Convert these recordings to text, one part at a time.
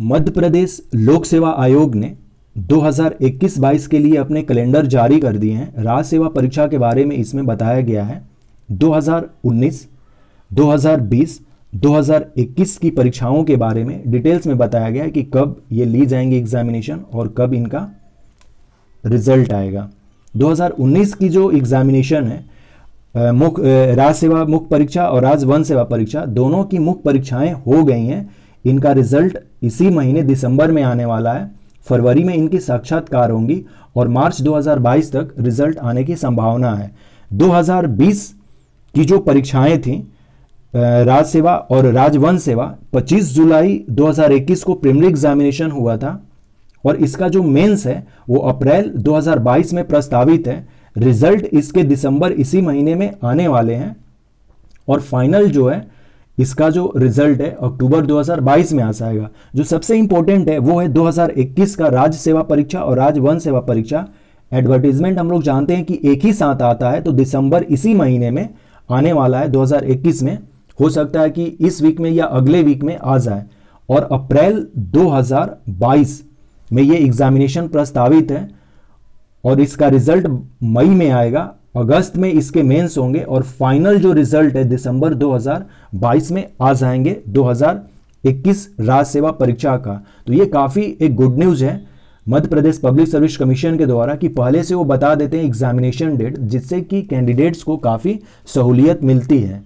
मध्य प्रदेश लोक सेवा आयोग ने 2021-22 के लिए अपने कैलेंडर जारी कर दिए हैं राज्य सेवा परीक्षा के बारे में इसमें बताया गया है 2019, 2020, 2021 की परीक्षाओं के बारे में डिटेल्स में बताया गया है कि कब ये ली जाएंगी एग्जामिनेशन और कब इनका रिजल्ट आएगा 2019 की जो एग्जामिनेशन है मुख्य राज्य सेवा मुख्य परीक्षा और राज्य वन सेवा परीक्षा दोनों की मुख्य परीक्षाएं हो गई हैं इनका रिजल्ट इसी महीने दिसंबर में आने वाला है फरवरी में इनकी साक्षात्कार होंगी और मार्च 2022 तक रिजल्ट आने की संभावना है 2020 की जो परीक्षाएं थी राज सेवा और राजवन सेवा 25 जुलाई 2021 को प्रीमरी एग्जामिनेशन हुआ था और इसका जो मेंस है वो अप्रैल 2022 में प्रस्तावित है रिजल्ट इसके दिसंबर इसी महीने में आने वाले हैं और फाइनल जो है इसका जो रिजल्ट है अक्टूबर 2022 में आ जाएगा जो सबसे इंपॉर्टेंट है वो है 2021 का राज्य सेवा परीक्षा और राज्य वन सेवा परीक्षा एडवर्टीजमेंट हम लोग जानते हैं कि एक ही साथ आता है तो दिसंबर इसी महीने में आने वाला है 2021 में हो सकता है कि इस वीक में या अगले वीक में आ जाए और अप्रैल 2022 में ये एग्जामिनेशन प्रस्तावित है और इसका रिजल्ट मई में आएगा अगस्त में इसके मेंस होंगे और फाइनल जो रिजल्ट है दिसंबर 2022 में आ जाएंगे 2021 राज्य सेवा परीक्षा का तो ये काफ़ी एक गुड न्यूज़ है Madhya Pradesh public service commission के द्वारा कि पहले से वो बता देते हैं एग्जामिनेशन डेट जिससे कि कैंडिडेट्स को काफ़ी सहूलियत मिलती है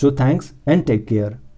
so thanks and take care